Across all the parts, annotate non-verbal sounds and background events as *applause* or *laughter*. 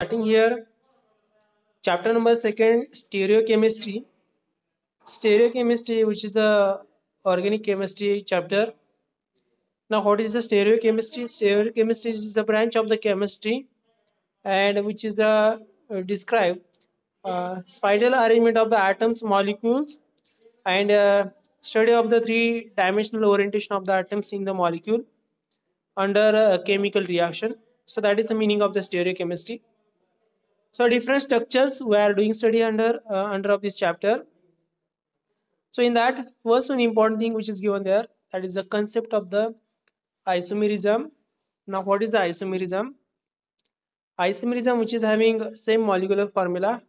starting here chapter number second stereochemistry stereochemistry which is the organic chemistry chapter now what is the stereochemistry stereochemistry is the branch of the chemistry and which is a uh, describe uh, spiral arrangement of the atoms molecules and uh, study of the three dimensional orientation of the atoms in the molecule under a uh, chemical reaction so that is the meaning of the stereochemistry so different structures we are doing study under uh, under of this chapter so in that first one important thing which is given there that is the concept of the isomerism now what is the isomerism isomerism which is having same molecular formula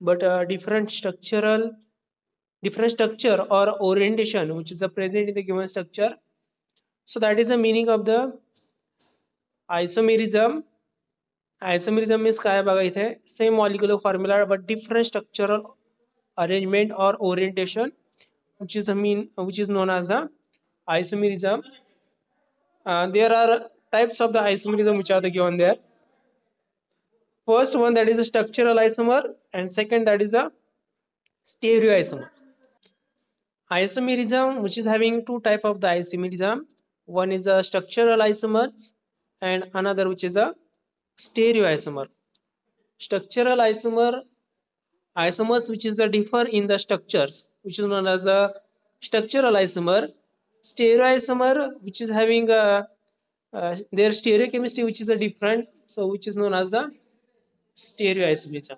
but uh, different structural different structure or orientation which is present in the given structure so that is the meaning of the isomerism isomerism means काय बघा इथे same molecular formula but different structural arrangement और orientation which is a mean which is known as a isomerism uh, there are types of the isomerism which are the given there first one that is a structural isomer and second that is a stereoisomer isomerism which is having two type of the isomerism one is a structural isomers and another which is a stereo isomer structural isomer isomers which is the differ in the structures which is known as the structural isomer stereoisomer which is having a uh, their stereochemistry which is a different so which is known as the stereoisomerism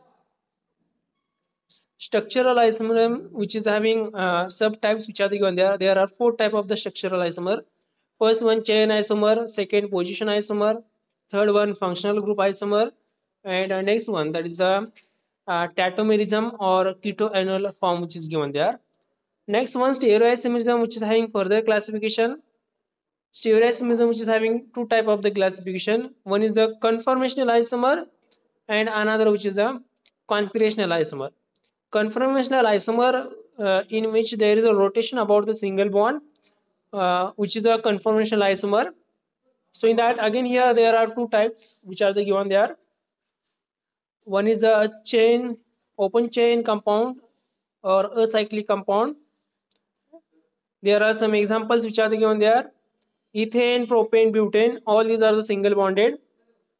structural isomer which is having uh, subtypes which are given there there are four type of the structural isomer first one chain isomer second position isomer third one functional group isomer and uh, next one that is a uh, uh, tatomerism or form which is given there next one stereoisomerism which is having further classification stereoisomerism which is having two type of the classification one is the conformational isomer and another which is a conformational isomer conformational isomer uh, in which there is a rotation about the single bond uh, which is a conformational isomer so in that again here there are two types which are the given there one is a chain open chain compound or a cyclic compound there are some examples which are the given there ethane propane butane all these are the single bonded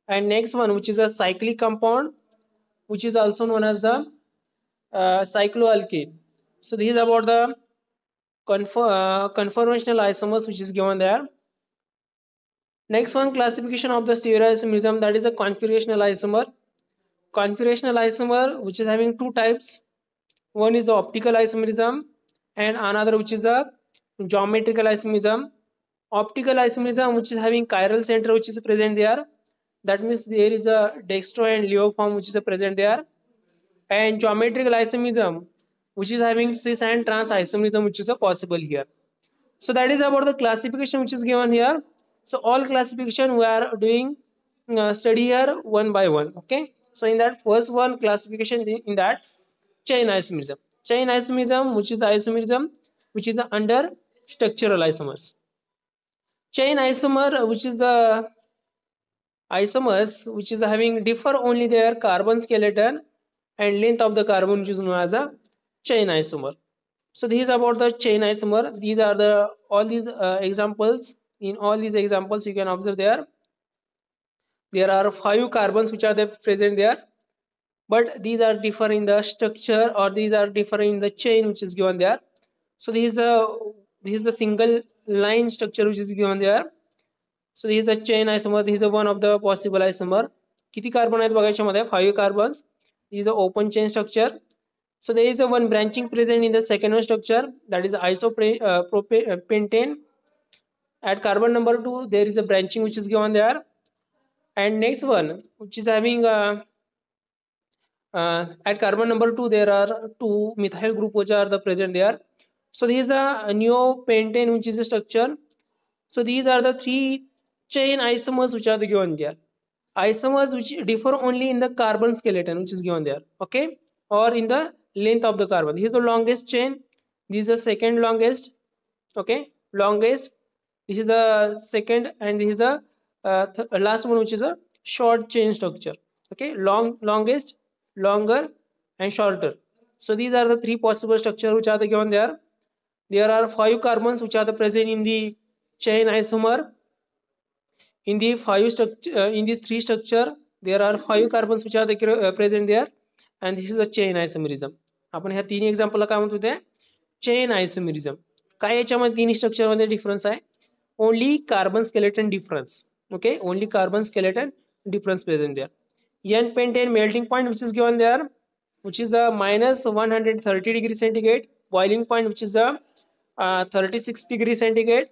and next one which is a cyclic compound which is also known as the uh, cycloalkene so these are about the conf uh, conformational isomers which is given there Next one classification of the stereoisomerism that is a configurational isomer. Configurational isomer which is having two types. One is the optical isomerism and another which is a geometrical isomerism. Optical isomerism which is having chiral center which is present there. That means there is a dextro and leo form which is present there. And geometrical isomerism which is having cis and trans isomerism which is a possible here. So that is about the classification which is given here so all classification we are doing uh, study here one by one okay so in that first one classification in that chain isomerism chain isomerism which is the isomerism which is under structural isomers chain isomer which is the isomers which is having differ only their carbon skeleton and length of the carbon which is known as a chain isomer so these about the chain isomer these are the all these uh, examples in all these examples you can observe there there are five carbons which are there present there but these are different in the structure or these are different in the chain which is given there so this is the this is the single line structure which is given there so this is a chain isomer this is one of the possible isomer किती carbon आहेत बघायच्या मध्ये five carbons is a open chain structure so they is a one branching present in the second structure that pentane at carbon number 2 there is a branching which is given there and next one which is having a, uh, uh at carbon number 2 there are two methyl group which are the present there so these are neopentane which is a structure so these are the three chain isomers which are the given there isomers which differ only in the carbon skeleton which is given there okay or in the length of the carbon this is the longest chain this is the second longest okay longest this is the second and this is the uh, uh, last one which is a short chain structure okay long longest longer and shorter so these are the three possible structures which are the given there there are five carbons which are the present in the chain isomer in the five structure uh, in these three structure there are five carbons which are the uh, present there and this is a chain isomerism आपण ह्या तीन एक्झाम्पलला काय म्हणतो ते chain isomerism काय याच्यामध्ये तीन स्ट्रक्चरमध्ये डिफरन्स आहे only carbon skeleton difference okay only carbon skeleton difference present there n pentane melting point which is given there which is the minus 130 degree centigrade boiling point which is the uh, 36 degree centigrade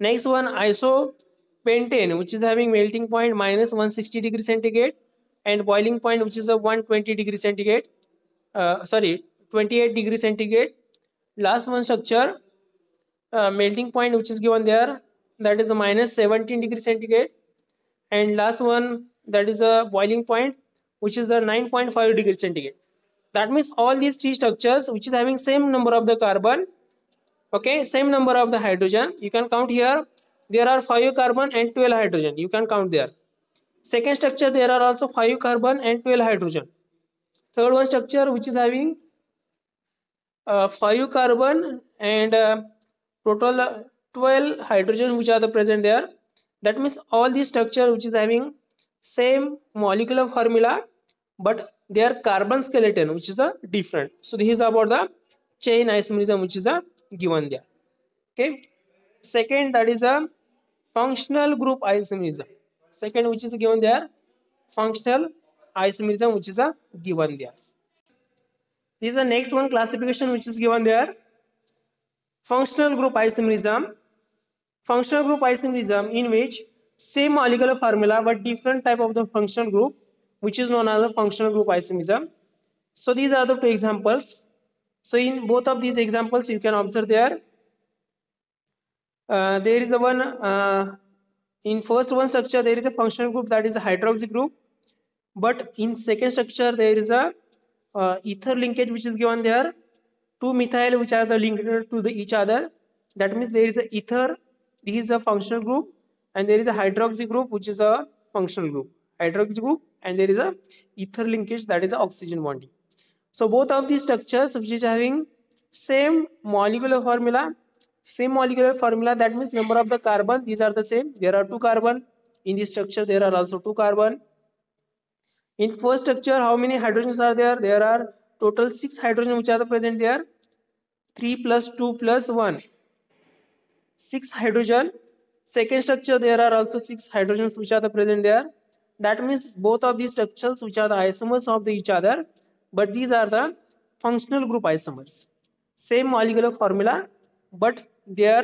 next one isopentane which is having melting point minus 160 degree centigrade and boiling point which is a 120 degree centigrade uh, sorry 28 degree centigrade last one structure uh, melting point which is given there that is a minus 17 degree centigrade and last one that is a boiling point which is a 9.5 degree centigrade that means all these three structures which is having same number of the carbon okay same number of the hydrogen you can count here there are 5 carbon and 12 hydrogen you can count there second structure there are also 5 carbon and 12 hydrogen third one structure which is having uh, 5 carbon and uh, total 12 hydrogen which are the present there that means all the structure which is having same molecular formula but their carbon skeleton which is a different so this is about the chain isomerism which is a given there okay second that is a functional group isomerism second which is given there functional isomerism which is a given there this is the next one classification which is given there functional group isomerism functional group isomerism in which same molecular formula but different type of the functional group which is known as the functional group isomerism so these are the two examples so in both of these examples you can observe there uh, there is a one uh, in first one structure there is a functional group that is a hydroxy group but in second structure there is a uh, ether linkage which is given there two methyl which are the linked to the each other that means there is a ether this is a functional group and there is a hydroxy group which is a functional group hydroxy group and there is a ether linkage that is a oxygen bonding so both of these structures which is having same molecular formula same molecular formula that means number of the carbon these are the same there are two carbon in this structure there are also two carbon in first structure how many hydrogens are there there are total 6 hydrogen which are the present there 3 plus 2 plus 1 6 hydrogen second structure there are also 6 hydrogens which are the present there that means both of these structures which are the isomers of the each other but these are the functional group isomers same molecular formula but their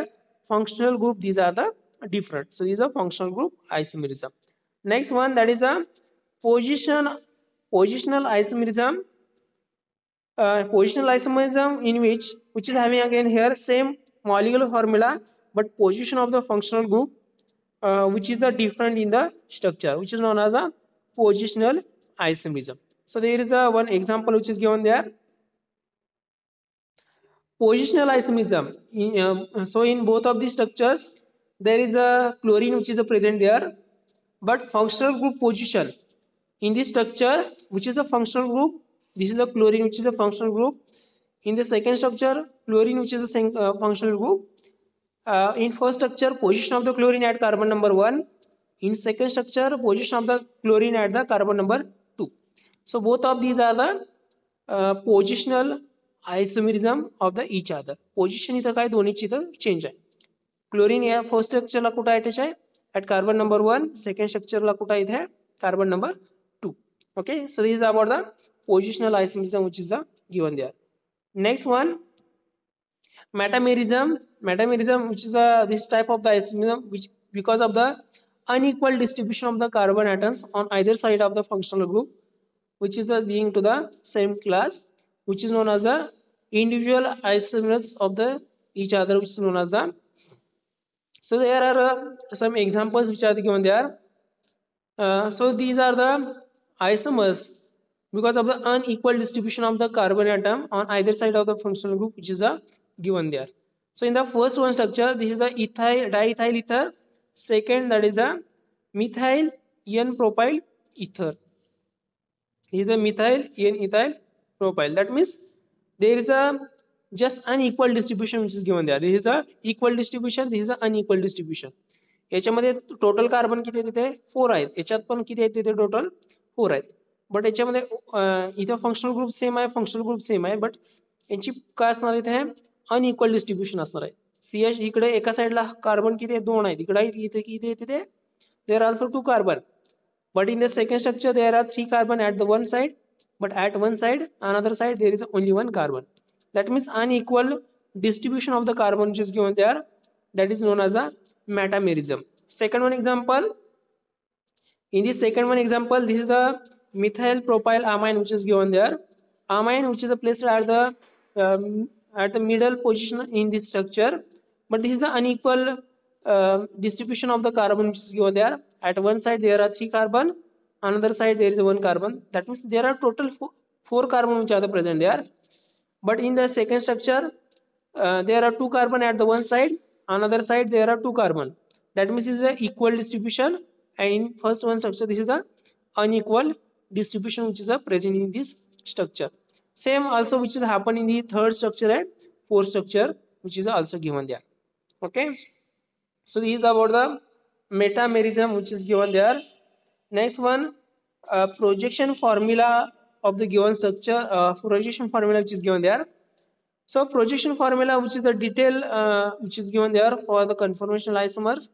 functional group these are the different so these are functional group isomerism next one that is a position positional isomerism uh, positional isomerism in which which is having again here same molecular formula but position of the functional group uh, which is the different in the structure which is known as a positional isomerism so there is a one example which is given there positional isomerism in, uh, so in both of these structures there is a chlorine which is present there but functional group position in this structure which is a functional group this is a chlorine which is a functional group in the second structure chlorine which is a uh, functional group uh, in first structure position of the chlorine at carbon number 1 in second structure position of the chlorine at the carbon number 2 so both of these are the uh, positional isomerism of the each other position is the दोन्हीची इथं change आहे chlorine या first स्ट्रक्चरला कुठं attach आहे at structure number one carbon number two. Okay, so this is about the positional isomerism which is the given there next one metamerism metamerism which is a this type of the isomerism which because of the unequal distribution of the carbon atoms on either side of the functional group which is the being to the same class which is known as the individual isomers of the each other which is known as the so there are uh, some examples which are given there uh, so these are the isomers because of the unequal distribution of the carbon atom on either side of the functional group which is a given there. So in the first one structure this is the ethyl diethyl ether second that is a methyl n propyl ether this is the methyl n ethyl propyl that means there is a just unequal distribution which is given there this is a equal distribution this is a unequal distribution total carbon carbon किती four but याच्यामध्ये इतना functional group same है functional group same है but हमें का असणार इथे unequal distribution C H इक एका साईडला कार्बन किती आहे दोन आहेत इकडे इथे there also two carbon but in the second structure there are three carbon at the one side but at one side another side there is only one carbon that means unequal distribution of the carbon which is given there that is known as a metamerism second one example in this second one example this is methyl propyl amine which is given there amine which is placed at the um, at the middle position in this structure but this is the unequal uh, distribution of the carbon which is given there at one side there are three carbon another side there is one carbon that means there are total four, four carbon which are the present there but in the second structure uh, there are two carbon at the one side another side there are two carbon that means is the equal distribution and in first one structure this is the unequal distribution which is present in this structure. Same also which is happen in the third structure and fourth structure which is also given there. Okay. So this is about the metamerism which is given there. Next one uh, projection formula of the given structure uh, projection formula which is given there. So projection formula which is the detail uh, which is given there for the conformational isomers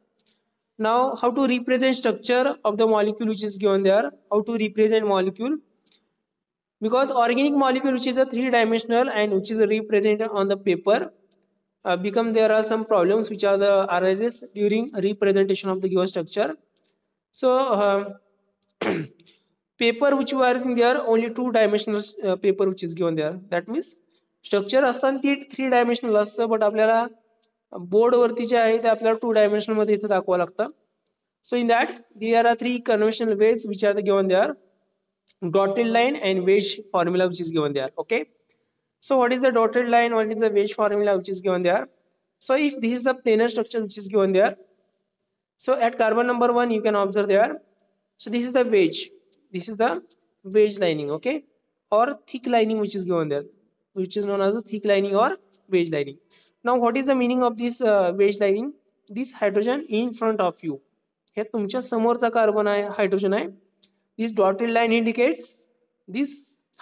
now how to represent structure of the molecule which is given there how to represent molecule because organic molecule which is a three dimensional and which is represented on the paper uh, become there are some problems which are the arises during representation of the given structure so uh, *clears throat* paper which you are using there only two dimensional uh, paper which is given there that means structure असताना three-dimensional dimensional असतं but आपल्याला बोर्डवरती जे आहे ते आपल्याला to dimension मध्ये इथे दाखवावं लागतं so in that there are three conventional wedge which are the given they are dotted line and wedge formula which is given there okay so what is the dotted line what is the wedge formula which is given there so if this is the planar structure which is given there so at carbon number 1 you can observe there so this is the wedge this is the wedge lining okay or thick lining which is given there which is known as the thick lining or wedge lining नाव what is the meaning of this wedge lining this hydrogen in front of you हे तुमच्या समोरचा carbon आहे hydrogen आहे this dotted line indicates this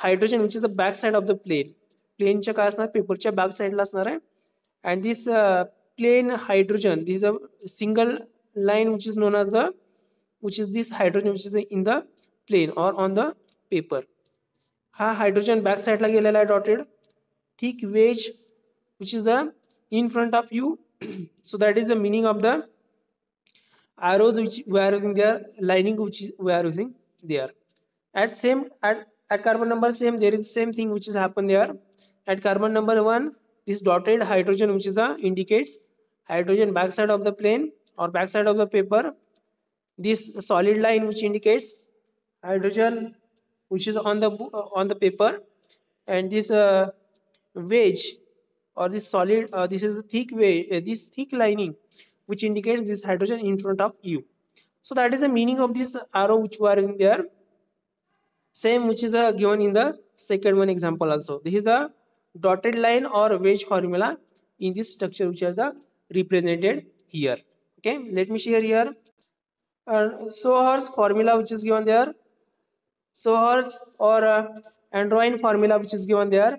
hydrogen which is the back side of the plane प्लेनच्या काय असणार पेपरच्या बॅक साईडला असणार आहे and this plane hydrogen this a single line which is known as the which is this hydrogen which is in the plane or on the paper हा hydrogen back साईडला गेलेला आहे dotted thick wedge which is the in front of you *clears throat* so that is the meaning of the arrows which we are using there lining which we are using there at same at, at carbon number same there is same thing which is happened there at carbon number 1 this dotted hydrogen which is the indicates hydrogen backside of the plane or backside of the paper this solid line which indicates hydrogen which is on the on the paper and this uh, wedge or this solid uh, this is the thick way uh, this thick lining which indicates this hydrogen in front of you so that is the meaning of this arrow which are in there same which is uh, given in the second one example also this is the dotted line or wedge formula in this structure which are the represented here okay let me share here uh, so horse formula which is given there so horse or uh, android formula which is given there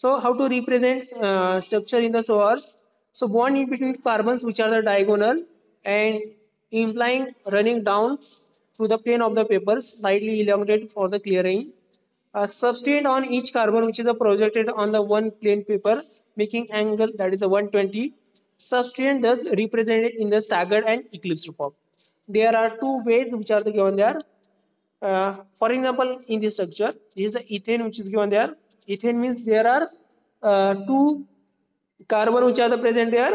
so how to represent uh, structure in the source? So bond in between carbons which are the diagonal and implying running downs through the plane of the paper slightly elongated for the clearing. A uh, substrate on each carbon which is projected on the one plane paper making angle that is a 120. Substrate thus represented in the staggered and eclipsed form. There are two ways which are the given there. Uh, for example, in this structure, this is the ethane which is given there ethane means there are uh, two carbon which are the present there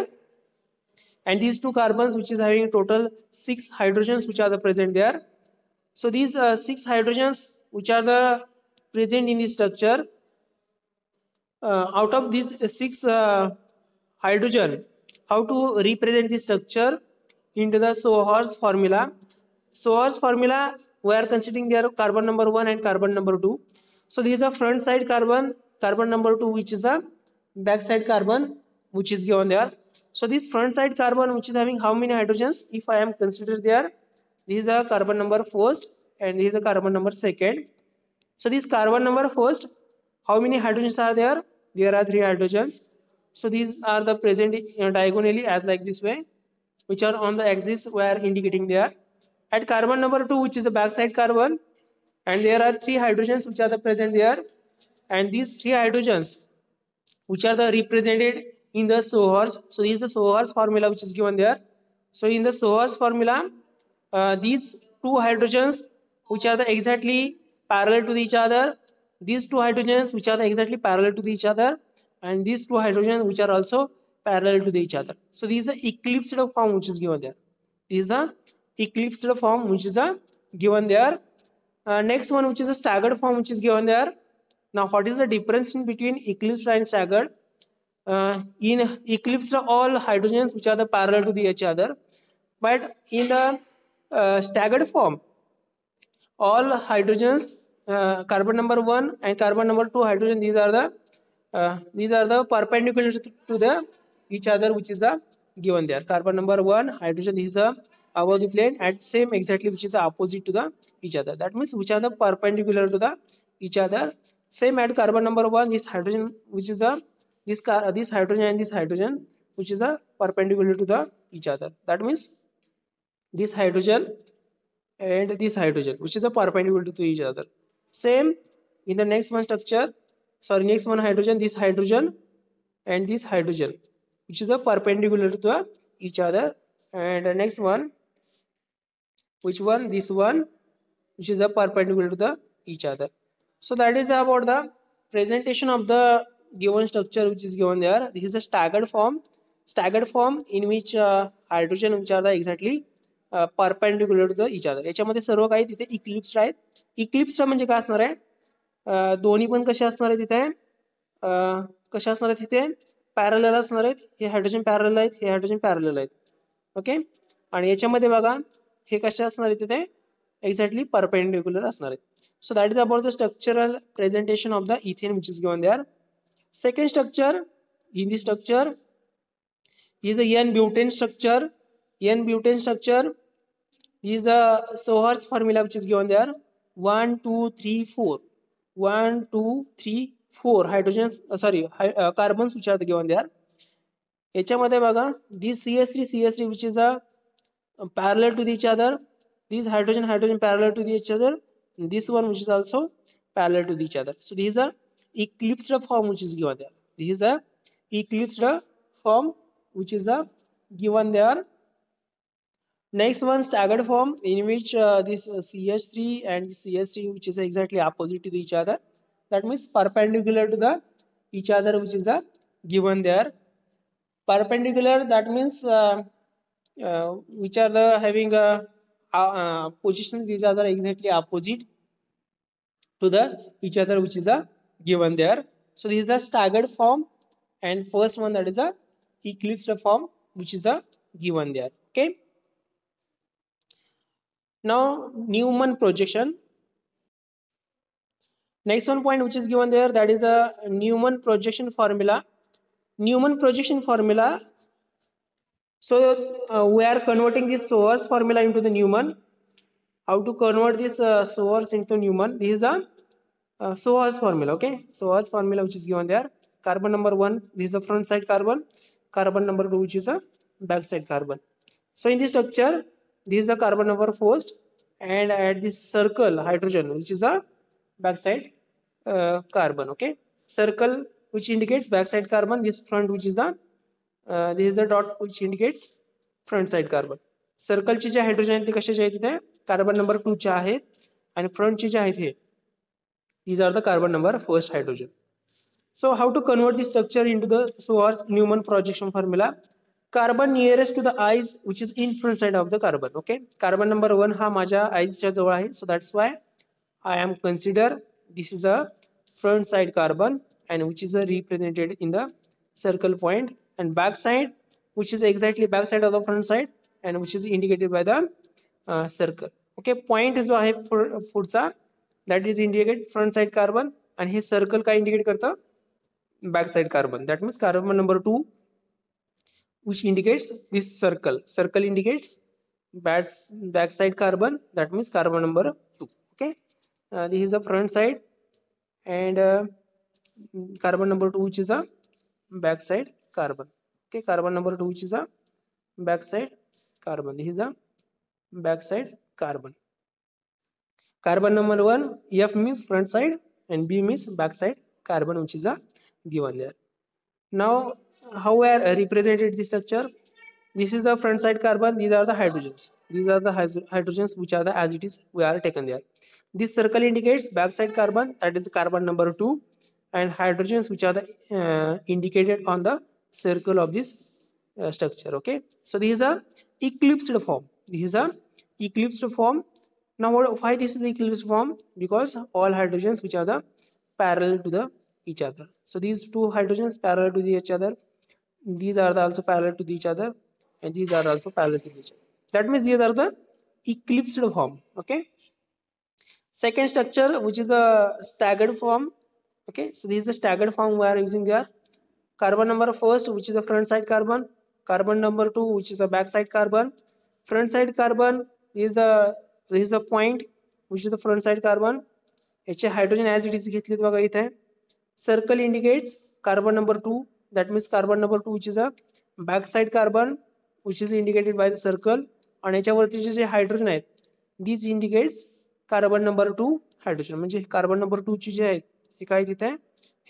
and these two carbons which is having total six hydrogens which are the present there so these uh, six hydrogens which are the present in this structure uh, out of these six uh, hydrogen how to represent the structure into the Sohar's formula Sohar's formula we are considering their carbon number 1 and carbon number 2 so these are front side carbon carbon number 2 which is the back side carbon which is given there so this front side carbon which is having how many hydrogens if i am considered there this is the carbon number first and this is the carbon number second so this carbon number first how many hydrogens are there there are three hydrogens so these are the present uh, diagonally as like this way which are on the axis we are indicating there at carbon number 2 which is the backside carbon and there are three hydrogens which are the present there and these three hydrogens which are the represented in the Sohor's so this is the Sohor's formula which is given there so in the Sohor's formula uh, these two hydrogens which are the exactly parallel to each other these two hydrogens which are the exactly parallel to each other and these two hydrogens which are also parallel to each other so this is the eclipsed form which is given there this is the eclipsed form which is given there uh, next one which is a staggered form which is given there. Now what is the difference in between eclipsed and staggered? Uh, in eclipsed all hydrogens which are the parallel to the each other but in the uh, staggered form all hydrogens uh, carbon number 1 and carbon number 2 hydrogen these are the uh, these are the perpendicular to the each other which is the uh, given there carbon number 1 hydrogen is the above the plane at same exactly which is the opposite to the each other that means which are the perpendicular to the each other same at carbon number 1 this hydrogen which is the this car this hydrogen and this hydrogen which is the perpendicular to the each other that means this hydrogen and this hydrogen which is a perpendicular to each other same in the next one structure sorry next one hydrogen this hydrogen and this hydrogen which is the perpendicular to the each other and the next one which one this one which is a perpendicular to the each other so that is about the presentation of the given structure which is given there this is a staggered form staggered form in which uh, hydrogen which are the exactly uh, perpendicular to the each other याच्यामध्ये सर्व काही तिथे Eclipse आहेत Eclipse म्हणजे काय असणार आहे दोन्ही पण कसे असणार आहे तिथे कसे असणार आहेत तिथे पॅरलल असणार आहेत हे हायड्रोजन पॅरल आहेत हे हायड्रोजन पॅरल आहेत ओके आणि याच्यामध्ये बघा हे कसे असणार आहे तिथे exactly perpendicular असणार so that is about the structural presentation of the ethane which is given there second structure in the structure is a n butane structure n butane structure is the sohars formula which is given there 1 2 3 4 1 2 3 4 hydrogens uh, sorry uh, carbons which are given there याच्यामध्ये बघा this CS3 three C S three parallel to each other these hydrogen hydrogen parallel to each other and this one which is also parallel to each other so these are eclipsed form which is given there These are eclipsed form which is a uh, given there next one staggered form in which uh, this uh, ch3 and ch3 which is exactly opposite to each other that means perpendicular to the each other which is a uh, given there perpendicular that means uh, uh, which are the having a uh, uh, uh, positions these are exactly opposite to the each other which is a given there so this is a staggered form and first one that is a eclipsed form which is a given there okay now Newman projection next one point which is given there that is a Newman projection formula Newman projection formula so uh, we are converting this source formula into the Newman. How to convert this uh, source into Newman? This is the uh, source formula. Okay, source formula which is given there. Carbon number one. This is the front side carbon. Carbon number two, which is the back side carbon. So in this structure, this is the carbon number first, and at this circle, hydrogen, which is the back side uh, carbon. Okay, circle which indicates back side carbon. This front, which is the uh, this is the dot which indicates front side carbon. Circle chi hydrogen the kasha chai carbon number 2 cha hai and front chi cha these are the carbon number first hydrogen. So how to convert the structure into the Schwarz Newman projection formula? Carbon nearest to the eyes which is in front side of the carbon. Okay. Carbon number 1 ha maja eyes over here. So that's why I am consider this is the front side carbon and which is represented in the circle point and back side which is exactly back side of the front side and which is indicated by the uh, circle okay point is I the for that is indicated front side carbon and his circle ka indicate karta back side carbon that means carbon number 2 which indicates this circle circle indicates back side carbon that means carbon number 2 okay uh, this is a front side and uh, carbon number 2 which is a back side carbon okay carbon number 2 which is a backside carbon this is a backside carbon carbon number 1 f means front side and b means backside carbon which is a given there now how are represented the structure this is the front side carbon these are the hydrogens these are the hydrogens which are the as it is we are taken there this circle indicates backside carbon that is carbon number 2 and hydrogens which are the uh, indicated on the circle of this uh, structure okay so this is a eclipsed form this is a eclipsed form now what, why this is the eclipsed form because all hydrogens which are the parallel to the each other so these two hydrogens parallel to each other these are the also parallel to each other and these are also parallel to each other that means these are the eclipsed form okay second structure which is a staggered form okay so this is the staggered form we are using here carbon number first which is a front side carbon carbon number two which is a back side carbon front side carbon is the is a point which is the front side carbon याचे hydrogen as it is घेतलेत बघा इथे circle indicates carbon number two that means carbon number two which is a side carbon which is indicated by the circle आणि ह्याच्यावरतीचे जे hydrogen आहेत these indicates carbon number two hydrogen म्हणजे carbon number टूची जे आहे हे काय तिथे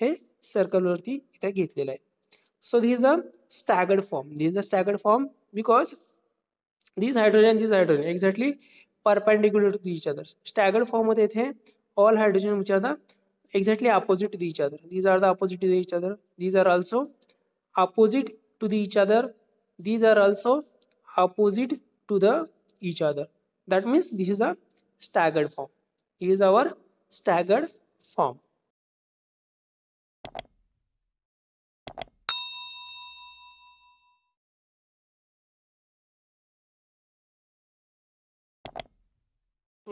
हे सर्कल वरती घेतलेला आहे सो धी इज द स्टैगर्ड फॉर्म धी is the staggered form because these hydrogen these hydrogen exactly perpendicular to each other staggered फॉर्ममध्ये इथे all hydrogen which are the exactly opposite to each other these are the opposite to each other these are also opposite to the each other these are also opposite to the each other that means this is the staggered form this is our staggered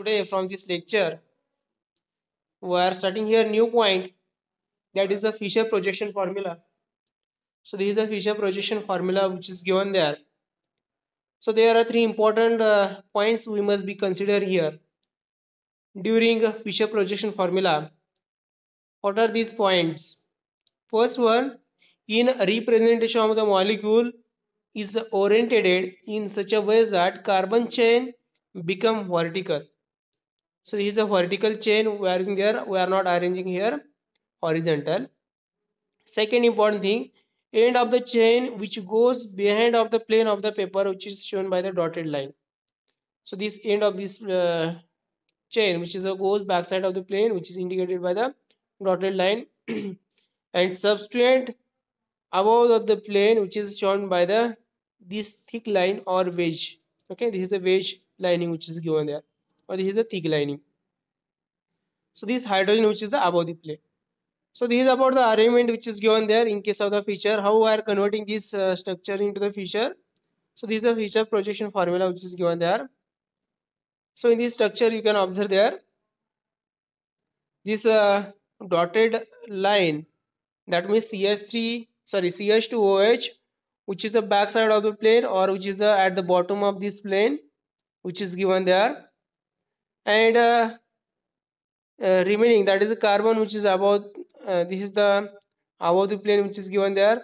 today from this lecture we are starting here new point that is the Fisher projection formula. So this is a Fisher projection formula which is given there. So there are three important uh, points we must be consider here during Fisher projection formula. What are these points? First one, in representation of the molecule is oriented in such a way that carbon chain become vertical so this is a vertical chain we are using there we are not arranging here horizontal second important thing end of the chain which goes behind of the plane of the paper which is shown by the dotted line so this end of this uh, chain which is a goes backside of the plane which is indicated by the dotted line *clears throat* and substituent above the, the plane which is shown by the this thick line or wedge okay this is the wedge lining which is given there or this is the thick lining so this hydrogen which is the above the plane. so this is about the arrangement which is given there in case of the feature how we are converting this uh, structure into the feature so this is feature projection formula which is given there so in this structure you can observe there this uh, dotted line that means CH3 sorry CH2OH which is the back side of the plane or which is the at the bottom of this plane which is given there and uh, uh, remaining that is the carbon which is above uh, this is the above the plane which is given there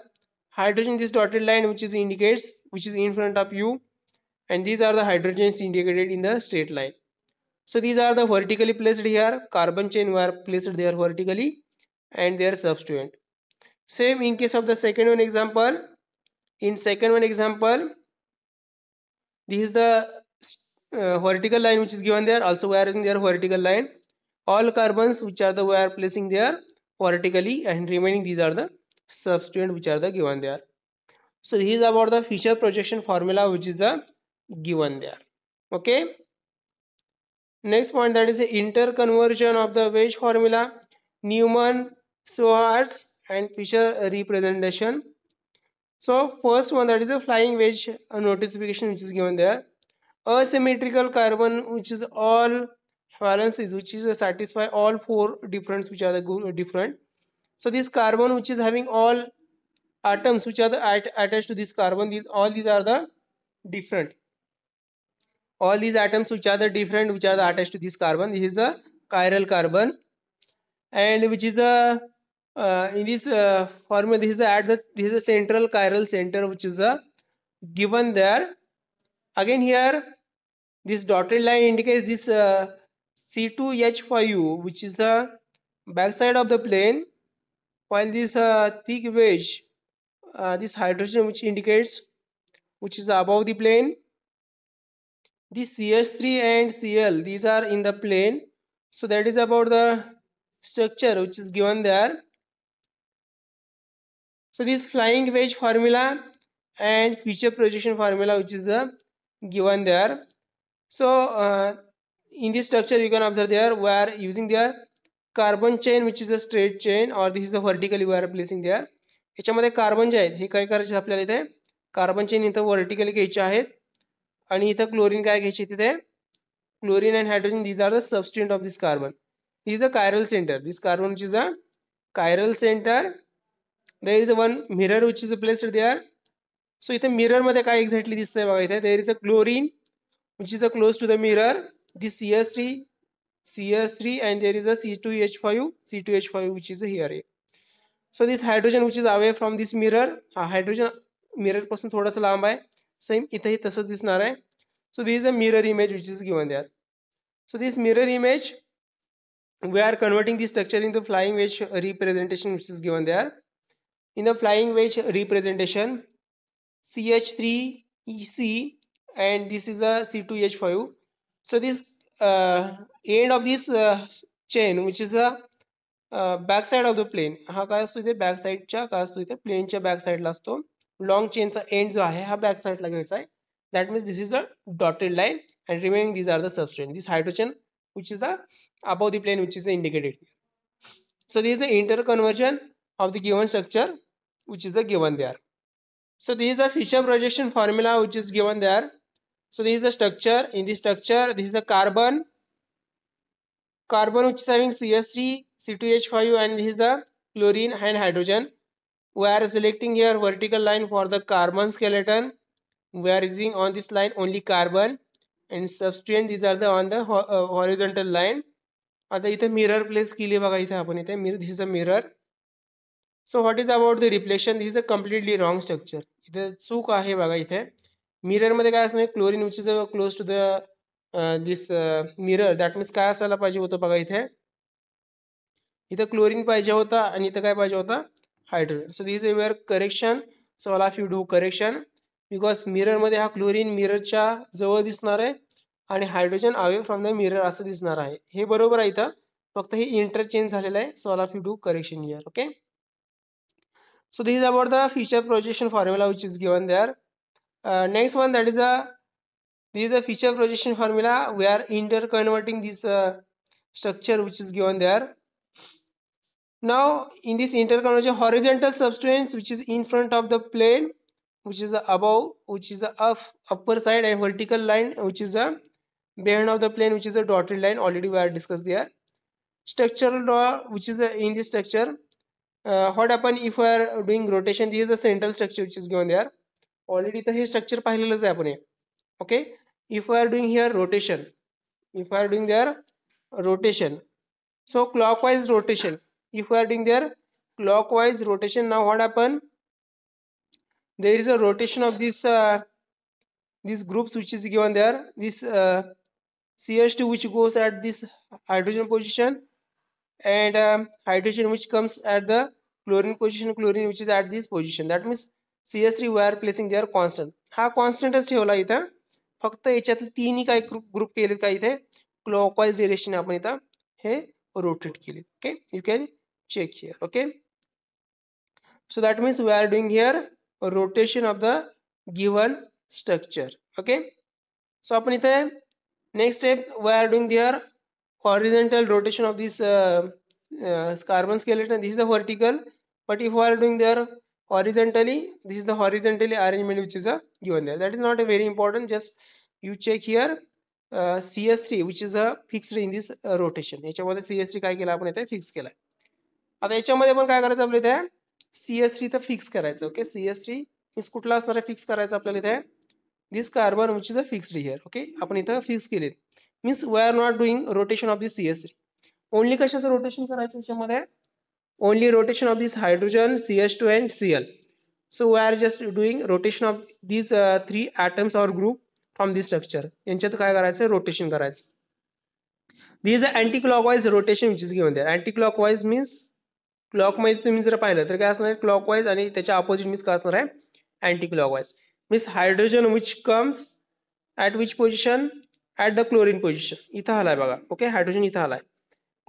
hydrogen this dotted line which is indicates which is in front of you and these are the hydrogens indicated in the straight line so these are the vertically placed here carbon chain were placed there vertically and their substituent same in case of the second one example in second one example this is the uh, vertical line which is given there also we are using their vertical line all carbons which are the we are placing there vertically and remaining these are the substituent which are the given there so this is about the fisher projection formula which is a given there okay next point that is the interconversion of the wage formula newman swartz and fisher representation so first one that is a flying wedge notification which is given there asymmetrical carbon which is all valences which is uh, satisfy all four different, which are the different so this carbon which is having all atoms which are the at attached to this carbon these all these are the different all these atoms which are the different which are the attached to this carbon this is the chiral carbon and which is a uh, uh, in this uh, formula this is at the this is a central chiral center which is a uh, given there again here this dotted line indicates this uh, C2H5U which is the backside of the plane while this uh, thick wedge, uh, this hydrogen which indicates which is above the plane. This CH3 and Cl these are in the plane so that is about the structure which is given there. So this flying wedge formula and feature projection formula which is uh, given there So uh, in this structure you can observe there we are using their carbon chain which is a straight chain और this is a vertically we are placing there याच्यामध्ये कार्बन जे आहेत हे काय करायचे आपल्याला इथे कार्बन चेन इथं व्हर्टिकली घ्यायचे आहेत आणि इथं क्लोरीन काय घ्यायचे तिथे chlorine and hydrogen these are the substituent of this carbon this is a chiral centre this carbon which is a chiral centre there is a one mirror which is a placed there so इथे मिररमध्ये काय exactly दिसतंय बघा इथे there is a chlorine which is a close to the mirror this cs3 cs3 and there is a c2h5 c2h5 which is here so this hydrogen which is away from this mirror hydrogen mirror पासून same ita hi same this तसंच दिसणार So this is a mirror image which is given there so this mirror image we are converting this structure in the flying wedge representation which is given there in the flying wedge representation ch3 ec and this is the C2H5. So this uh, end of this uh, chain, which is the uh, backside of the plane, how cast to the back side, chuck as to the plane, cha back side last long chain, so end so I have backside, side like side. That means this is the dotted line, and remaining these are the substrate. This hydrogen, which is the above the plane, which is indicated here. So this is the interconversion of the given structure, which is the given there. So this is a Fisher projection formula, which is given there. So this is the structure. In this structure, this is a carbon. Carbon which is having CH3, C2H5 and this is the chlorine and hydrogen. We are selecting here vertical line for the carbon skeleton. We are using on this line only carbon and substituent these are the on the uh, horizontal line. आता इथे mirror place केली बघा इथे आपण इथे mirror this is a mirror so what is about the reflection this is a completely wrong structure इथे चूक आहे बघा इथे मिरर मध्ये काय असणार chlorine which is close to the this mirror that means काय असायला पाहिजे होतं बघा इथे इथं क्लोरीन पाहिजे होता आणि इथं काय पाहिजे होता hydrogen so this is your correction so all of you do correction because mirror मध्ये हा क्लोरीन मिररच्या जवळ दिसणार आहे आणि hydrogen away from the mirror असं दिसणार आहे हे बरोबर आहे इथं फक्त हे इंटरचेंज झालेलं आहे so all of you do correction here okay so this is about the future projection formula which is given there Uh, next one that is a this is a feature projection formula we are interconverting this uh, structure which is given there now in this interconversion horizontal substance which is in front of the plane which is above which is the up, upper side and vertical line which is a behind of the plane which is a dotted line already we are discussed there structural draw which is a, uh, in this structure uh, what happen if we are doing rotation this is the central structure which is given there already इथं हे structure पाहिलेलंच आहे आपण हे okay if I are doing here rotation if I are doing there rotation so clockwise rotation if I are doing there clockwise rotation now what happen there is a rotation of this uh, these groups which is given there this uh, ch2 which goes at this hydrogen position and um, hydrogen which comes at the chlorine position chlorine which is at this position that means CS we are placing there constant हा कॉन्स्टंटच ठेवला इथं फक्त याच्यात तिन्ही काय group group केलेत का इथे क्लॉकवाईज डिरेक्शन आपण इथं हे रोटेट केले okay you can check here okay so that means we are doing here rotation of the given structure okay so आपण इथे next step we are doing there horizontal rotation of this carbon skeleton this is a vertical but if we are doing there horizontally this is the horizontally arrangement which is a uh, given there that is not a very important just you check here uh, cs3 which is a uh, fixed in this uh, rotation yachyamadhe cs3 kay kela apan ithe fix kela ata yachyamadhe apan kay karayacha aplyada cs3 ta fixed. okay cs3 is cutlass asnara fix karayacha aplyala this carbon which is a fixed here okay apan ithe fix kele means we are not doing rotation of this cs3 only kashacha rotation karayacha yachyamadhe only rotation of this hydrogen CH2 and Cl. So we are just doing rotation of these uh, three atoms or group from this structure. यांच्यात काय करायचं rotation करायचं. This is anti-clockwise rotation which is given there. Anti-clockwise means clock मध्ये तुम्ही जर पाहिलं तर काय असणार clockwise and त्याच्या opposite means काय असणार anti-clockwise. Means hydrogen which comes at which position? At the chlorine position. इथं आलाय बघा. Okay, hydrogen इथं आलाय.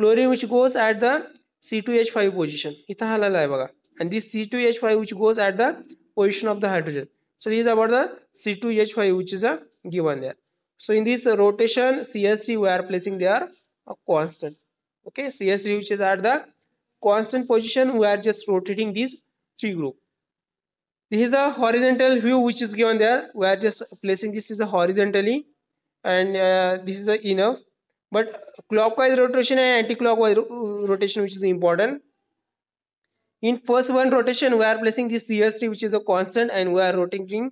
Chlorine which goes at the C two H five position. इथं हलाला आहे बघा आणि this C two H five which goes the the position of the hydrogen so is about the C two H five which is a so in this rotation cs3 we are placing there a constant okay cs3 which is at the constant position we are just rotating these three group this is the horizontal view which is given there we are just placing this is the horizontally and uh, this is the enough but clockwise rotation and anticlockwise rotation which is important in first one rotation we are placing this cs3 which is a constant and we are rotating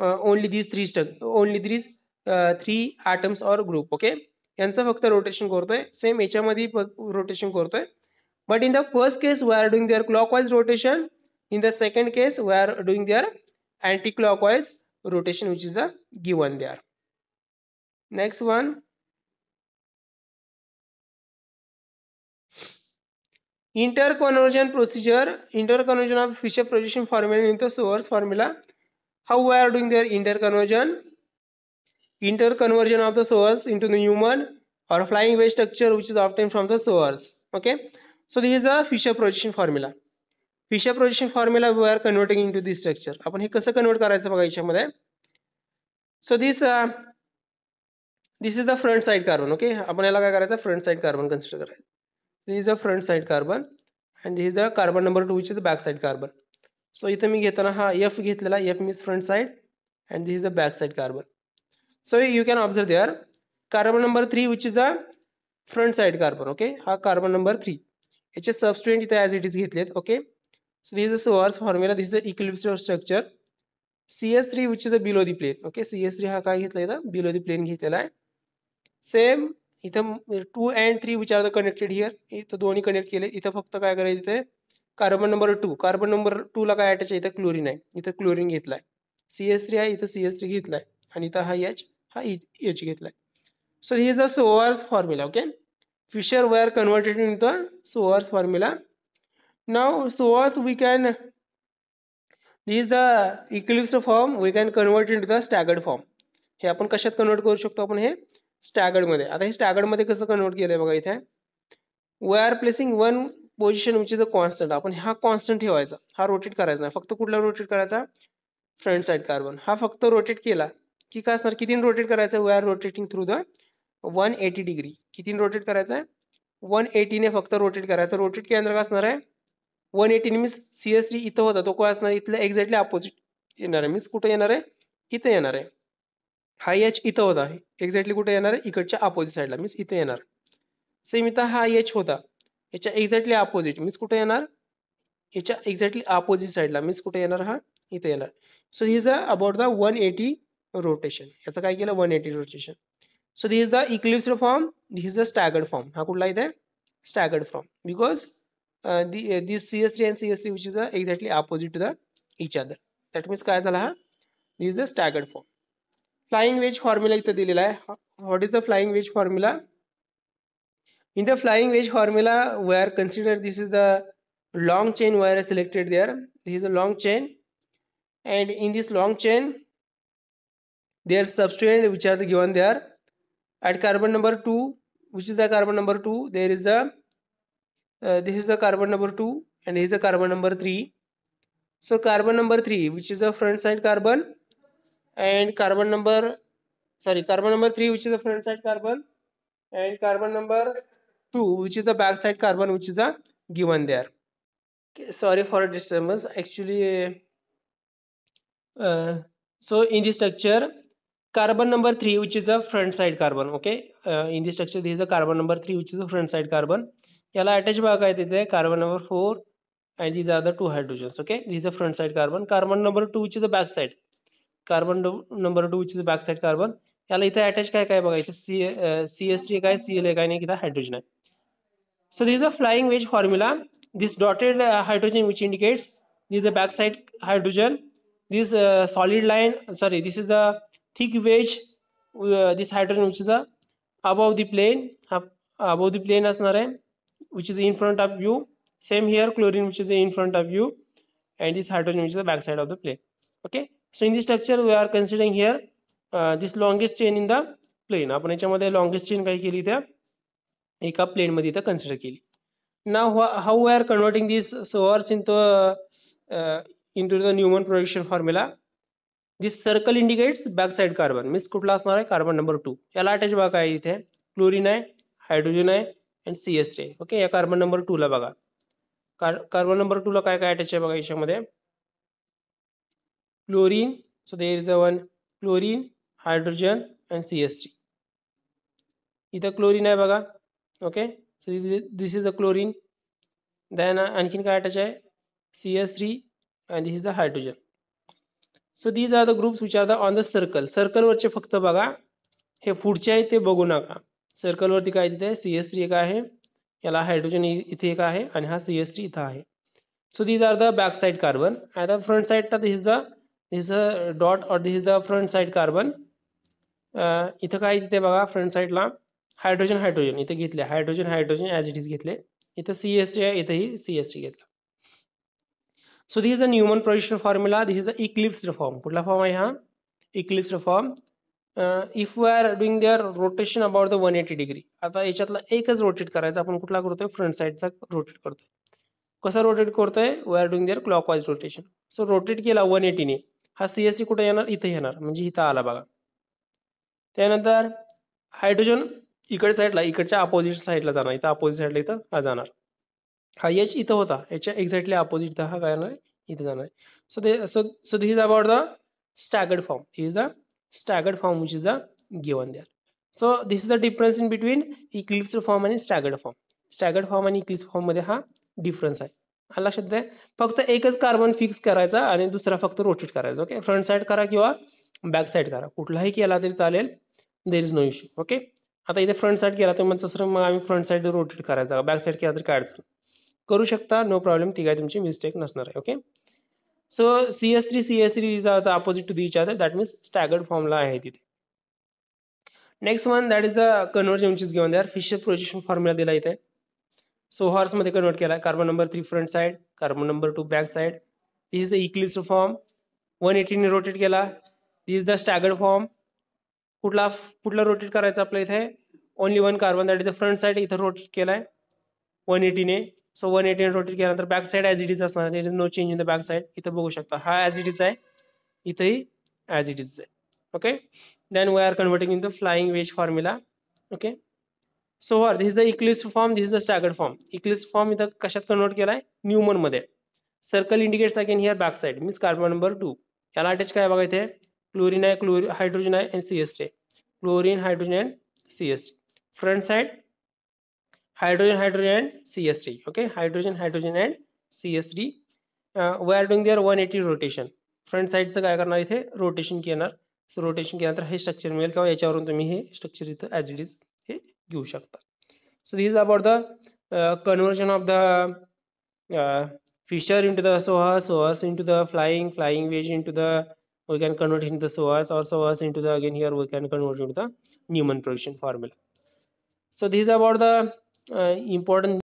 uh, only these three only these uh, three atoms or group okay Hence so factor rotation korte same hmd rotation korte but in the first case we are doing their clockwise rotation in the second case we are doing their anticlockwise rotation which is a given there next one interconversion procedure interconversion of fisher position formula into source formula how we are doing their interconversion interconversion of the source into the human or flying wave structure which is obtained from the source okay so this is a fisher position formula fisher position formula we are converting into this structure आपण हे कसं convert करायचं बघा याच्यामध्ये so this this is the front side carbon okay आपण याला काय करायचं front side carbon consider करायचं this is the front side carbon and this is the carbon number two which is back side carbon so इथं मी घेताना हा F घेतलेला F means front side and this is the back side carbon so you can observe there carbon number three which is a front side carbon okay हा carbon number three याचे substituent इथे as it is घेतलेत okay so this is a sawhorse formula this is a eclipsed structure C S three which is a below the plane okay C S three हा काय घेतला इथं below the plane घेतलेला आहे same इथं two and three which are the connected here इथं दोन्ही connect केले इथं फक्त काय करायचं इथे carbon number two carbon number टूला काय अटॅच आहे इथं क्लोरीन आहे इथं क्लोरीन घेतलाय सी एस थ्री आहे इथं सी एस थ्री घेतलाय आणि इथं हा एच हा एच e, घेतलाय so he is a sawhorse formula okay Fischer where converted in the sawhorse formula now sawhorse we can is the eclipse form we can convert into the staggered form हे आपण कशात convert करू शकतो आपण हे स्टॅगर्डमध्ये आता हे स्टॅगर्डमध्ये कसं convert केलं आहे बघा इथे we are placing one position which is a constant आपण हा कॉन्स्टंट ठेवायचा हा रोटेट करायचा नाही फक्त कुठला रोटेट करायचा फ्रंट साईड कार्बन हा फक्त रोटेट केला की काय असणार किती रोटेट करायचं we are rotating through the one eighty degree कितीन रोटेट करायचं आहे वन एटीने फक्त रोटेट करायचं रोटेट केल्यानंतर काय असणार आहे वन एटीने मीन्स सी एस थ्री इथं होता तो काय असणार इथलं एक्झॅक्टली अपोजिट येणार आहे मीन्स कुठं येणार आहे इथं येणार आहे हाय एच इथं होता एक्झॅक्टली कुठे येणार आहे इकडच्या अपोजिट साईडला मीन्स इथे येणार सेम इथं हा एच होता याच्या एक्झॅक्टली अपोजिट मीन्स कुठे येणार याच्या एक्झॅक्टली अपोजिट साईडला मीन्स कुठे येणार हा इथे येणार so is a about the one eighty rotation याचं काय केलं वन एटी रोटेशन सो धी इज द इक्लिप्सड फॉर्म धी इज द स्टॅगर्ड फॉर्म हा कुठला इथे staggered form because this C S three and C S three which is a exactly opposite to the each other that means काय झाला हा the is a staggered form Flying wedge formula. इथं दिलेला आहे what is the flying wedge formula in the flying wedge formula we are consider long chain wire is selected there this is a long chain and in this long chain there are substrate which are given there at carbon number 2 which is the carbon number 2 there is a uh, this is the carbon number 2 and this is the carbon number 3 so carbon number 3 which is a front side carbon and carbon number sorry carbon number 3 which is the front side carbon and carbon number 2 which is the back side carbon which is a given there okay, sorry for disturbance actually uh, so in this structure carbon number 3 which is the front side carbon okay uh, in this structure this is the carbon number 3 which is the front side carbon याला attached भाग carbon number 4 and these are the two hydrogens okay hydrogens okay this a front side carbon. Carbon number two, which is the back side. Carbon number two which is back side carbon याला इथे attach काय काय बघा इथे सी C S C एक C L A आहे आणि इथं हायड्रोजन आहे so this a flying wedge formula this dotted hydrogen which indicates this a back side hydrogen this solid line sorry this is the thick wedge this hydrogen which is a above the plane हा above the plane असणार आहे which is in front of you same here chlorine which is in front of you and this hydrogen which is the back side of the plane okay so in this structure we are considering here this longest chain in the plane आपण याच्यामध्ये longest chain काय केली त्या एका प्लेनमध्ये इथं consider केली ना how we are converting this sawhorse in the into the Newman production formula this circle indicates back side carbon means कुठला असणार आहे कार्बन नंबर टू याला अटॅच बघा आहे इथे क्लोरीन आहे हायड्रोजन आहे and C S three okay या कार्बन नंबर टूला बघा कार्बन नंबर टूला काय काय अटॅच आहे बघा याच्यामध्ये chlorine. So there is a one chlorine, hydrogen and CH3. इथं क्लोरीन आहे बघा okay so this is the chlorine then आणखीन काय अटॅच आहे C S three and this is the hydrogen so these are the groups which are the on the circle सर्कलवरचे फक्त बघा हे पुढचे आहे ते बघू नका सर्कलवरती काय तिथे सी एस थ्री एक आहे याला हायड्रोजन इथे एक आहे आणि हा सी एस थ्री इथं आहे so these are the back side carbon at the front साईडला this is the this is a dot or this is the front side carbon uh, इथं काय तिथे बघा फ्रंट साईडला हायड्रोजन हायड्रोजन इथे घेतले hydrogen hydrogen as it is घेतले इथं सी एस टी आहे इथंही सी एस टी घेतला so this is the Newman projection formula this is the eclipsed form कुठला फॉर्म आहे हा eclipsed form if we are doing there rotation about the one eighty degree आता याच्यातला एकच रोटेट करायचा आपण कुठला करतोय फ्रंट साईडचा रोटेट करतोय कसा रोटेट करतोय we are doing there clockwise rotation so rotate केला एटी ने हा सी एस टी कुठे येणार इथे येणार म्हणजे इथं आला बघा त्यानंतर हायड्रोजन इकडे साईडला इकडच्या अपोजिट साईडला जाणार इथं अपोजिट साईडला इथं हा जाणार हा एच इथं होता याच्या एक्झॅक्टली अपोजिट हा काय येणार इथं जाणार so they so so this is about the staggered form is a staggered form which is a given द्याल so this is the difference in between eclipse form आणि स्टॅगर्ड फॉर्म स्टॅगर्ड फॉर्म आणि eclipse फॉर्ममध्ये हा difference आहे लक्षात आहे फक्त एकच कार्बन फिक्स करायचा आणि दुसरा फक्त रोटेट करायचा ओके फ्रंट साईड करा किंवा बॅक साईड करा कुठलाही केला तरी चालेल there is no issue okay आता इथे फ्रंट साईड केला तर मग तसं मग आम्ही फ्रंट साईड रोटेट करायचा बॅक साईड केला तरी काय अडचण करू शकता नो प्रॉब्लेम ती काय तुमची मिस्टेक नसणार आहे okay so C S three C S three आता अपोजिट टू ईच आहे दॅट मीन्स स्टॅगर्ड फॉर्मला आहे तिथे next one that is the conversions चीज घेऊन गिवन फिशर प्रोजेक्शन फॉर्म्युला दिला इथे सो हॉर्समध्ये कन्वर्ट केला carbon number three front side carbon number two back side this is the eclipse form one एटीने रोटेट केला this is the staggered form कुठला कुठला रोटेट करायचा आपल्या इथे only one carbon that is the front side इथं rotate केला आहे वन एटीने सो वन एटीने रोटेट केल्यानंतर back side as it is असणार is no change in the back side इथं बघू शकता हा ॲज इट इज आहे इथंही ॲज इट इज आहे okay then we are converting in the flying wedge formula okay so वर this the eclipse form this the staggered form eclipse form इथं कशात कन्वर्ट केला आहे मध्ये circle indicates again here back side means carbon number two याला attach काय बघा इथे क्लोरीन आहे क्लोरी हायड्रोजन आहे and C S three chlorine hydrogen and C S three front side hydrogen hydrogen and C S three okay hydrogen hydrogen and C S three we are doing there one eighty rotation front साईडचं काय करणार इथे rotation केणार सो rotation केल्यानंतर हे structure मिळेल किंवा याच्यावरून तुम्ही हे स्ट्रक्चर इथं ॲज इट इज हे घेऊ शकता so these about the conversion of the fisher into the soas soas into the flying flying wedge into the we can convert into the soas or soas into the again here we can convert into the newman production formula so these are about the uh, important